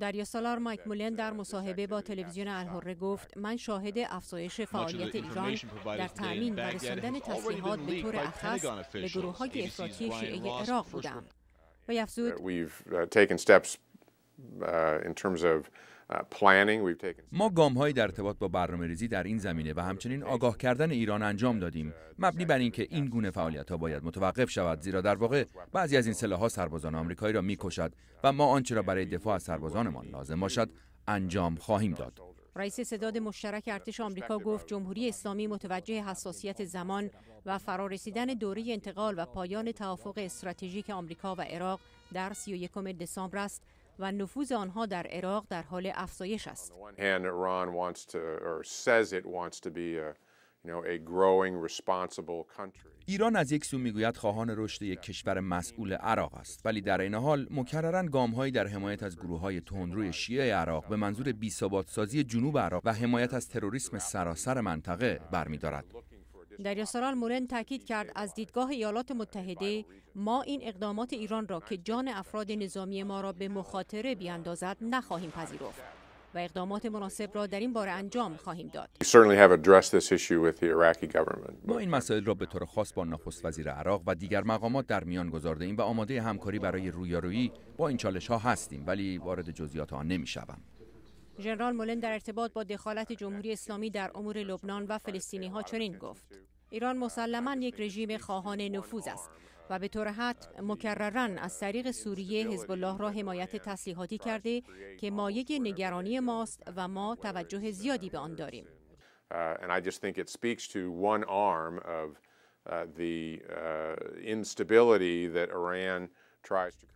دریا سالار مایک مولن در مصاحبه با تلویزیون الهره گفت من شاهد افزایش فعالیت ایران در تأمین و رساندن تصریحات به طور اخص به گروه های افراطی شیعه عراق بودم و افزود Uh, ما گام در ارتباط با برنامه ریزی در این زمینه و همچنین آگاه کردن ایران انجام دادیم uh, مبنی بر اینکه این گونه فعالیت ها باید متوقف شود زیرا در واقع بعضی از این سلاح سربازان آمریکایی را میکشد و ما آنچه را برای دفاع از سربازانمان لازم باشد انجام خواهیم داد رئیس صداد مشترک ارتش آمریکا گفت جمهوری اسلامی متوجه حساسیت زمان و فرارسیدن دوره انتقال و پایان توافق استراتژیک آمریکا و عراق در 31 دسامبر است و نفوذ آنها در عراق در حال افزایش است. Uh, ایران از یک سو میگوید خواهان رشد یک کشور مسئول عراق است ولی در این حال مکررا گامهایی در حمایت از گروه های تندروی شیعه عراق به منظور بی سازی جنوب عراق و حمایت از تروریسم سراسر منطقه برمیدارد دریاسرال مورن تاکید کرد از دیدگاه ایالات متحده ما این اقدامات ایران را که جان افراد نظامی ما را به مخاطره بیاندازد نخواهیم پذیرفت و اقدامات مناسب را در این باره انجام خواهیم داد. ما این مسائل را به طور خاص با نخست وزیر عراق و دیگر مقامات در میان گذارده ایم و آماده همکاری برای رویارویی با این چالش ها هستیم ولی وارد جزئیات آن نمی ژنرال مولن در ارتباط با دخالت جمهوری اسلامی در امور لبنان و فلسطینی ها چنین گفت ایران مسلما یک رژیم خواهان نفوذ است و به طور حتم مکررن از طریق سوریه حزب الله را حمایت تسلیحاتی کرده که مایه نگرانی ماست و ما توجه زیادی به آن داریم. Uh,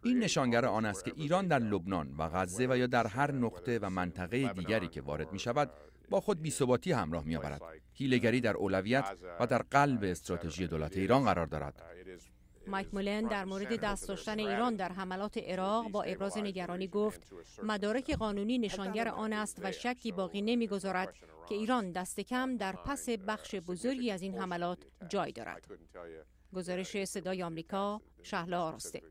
این نشانگر آن است که ایران در لبنان و غزه و یا در هر نقطه و منطقه دیگری که وارد می شود با خود بیثباتی همراه می آورد. هیلگری در اولویت و در قلب استراتژی دولت ایران قرار دارد. Uh, مایک مولن در مورد دست داشتن ایران در حملات عراق با ابراز نگرانی گفت مدارک قانونی نشانگر آن است و شکی باقی نمیگذارد که ایران دست کم در پس بخش بزرگی از این حملات جای دارد گزارش صدای آمریکا شهلا آراسته